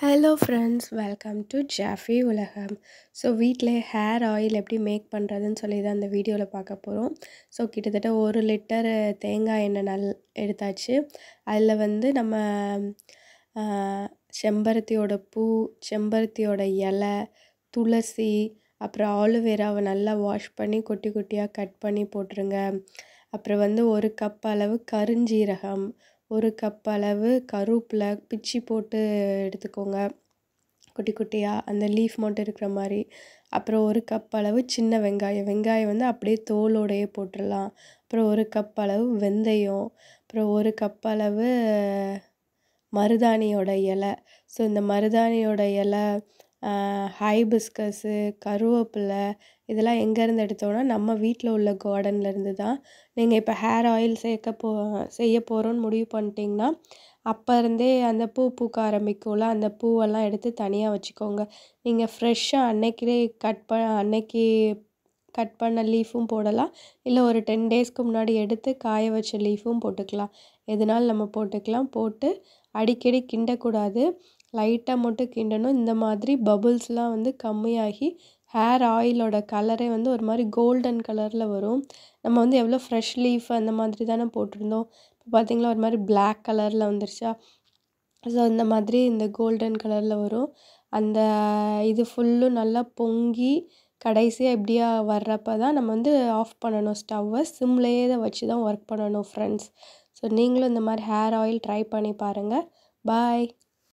hello friends welcome to ஜாஃபி உலகம் so வீட்டில் ஹேர் ஆயில் எப்படி மேக் பண்ணுறதுன்னு சொல்லி தான் அந்த வீடியோவில் பார்க்க போகிறோம் ஸோ கிட்டத்தட்ட ஒரு லிட்டர் தேங்காய் எண்ணெய் நல் எடுத்தாச்சு அதில் வந்து நம்ம செம்பருத்தியோட பூ செம்பருத்தியோட இலை துளசி அப்புறம் ஆலோவேராவை நல்லா வாஷ் பண்ணி குட்டி குட்டியாக கட் பண்ணி போட்டுருங்க அப்புறம் வந்து ஒரு கப் அளவு கருஞ்சீரகம் ஒரு கப் அளவு கருப்பில் பிச்சி போட்டு எடுத்துக்கோங்க குட்டி குட்டியாக அந்த லீஃப் மட்டும் இருக்கிற மாதிரி அப்புறம் ஒரு கப் அளவு சின்ன வெங்காயம் வெங்காயம் வந்து அப்படியே தோலோடையே போட்டுடலாம் அப்புறம் ஒரு கப் அளவு வெந்தயம் அப்புறம் ஒரு கப் அளவு மருதாணியோட இலை ஸோ இந்த மருதாணியோட இலை ஹை பிஸ்கஸ்ஸு கருவேப்பிலை இதெல்லாம் எங்கேருந்து எடுத்தோன்னா நம்ம வீட்டில் உள்ள கார்டன்லேருந்து தான் நீங்கள் இப்போ ஹேர் ஆயில் சேர்க்க போ செய்ய போகிறோன்னு முடிவு பண்ணிட்டிங்கன்னா அப்போ இருந்தே அந்த பூ பூக்க ஆரம்பிக்கும்ல அந்த பூவெல்லாம் எடுத்து தனியாக வச்சுக்கோங்க நீங்கள் ஃப்ரெஷ்ஷாக அன்னைக்கிட்டே கட் ப அன்னைக்கு கட் பண்ண லீஃபும் போடலாம் இல்லை ஒரு டென் டேஸ்க்கு முன்னாடி எடுத்து காய வச்ச லீஃபும் போட்டுக்கலாம் எதுனாலும் நம்ம போட்டுக்கலாம் போட்டு அடிக்கடி கிண்டக்கூடாது லைட்டாக மட்டும் கிண்டணும் இந்த மாதிரி பபுள்ஸ்லாம் வந்து கம்மியாகி ஹேர் ஆயிலோட கலரே வந்து ஒரு மாதிரி கோல்டன் கலரில் வரும் நம்ம வந்து எவ்வளோ ஃப்ரெஷ் லீஃப் அந்த மாதிரி தானே போட்டிருந்தோம் இப்போ பார்த்திங்களா ஒரு மாதிரி பிளாக் கலரில் வந்துருச்சா ஸோ இந்த மாதிரி இந்த கோல்டன் கலரில் வரும் அந்த இது ஃபுல்லும் நல்லா பொங்கி கடைசியாக எப்படியா வர்றப்ப தான் நம்ம வந்து ஆஃப் பண்ணணும் ஸ்டவ்வை சிம்லேயே தான் வச்சு தான் ஒர்க் பண்ணணும் ஃப்ரெண்ட்ஸ் ஸோ நீங்களும் இந்த மாதிரி ஹேர் ஆயில் ட்ரை பண்ணி பாருங்கள் பாய்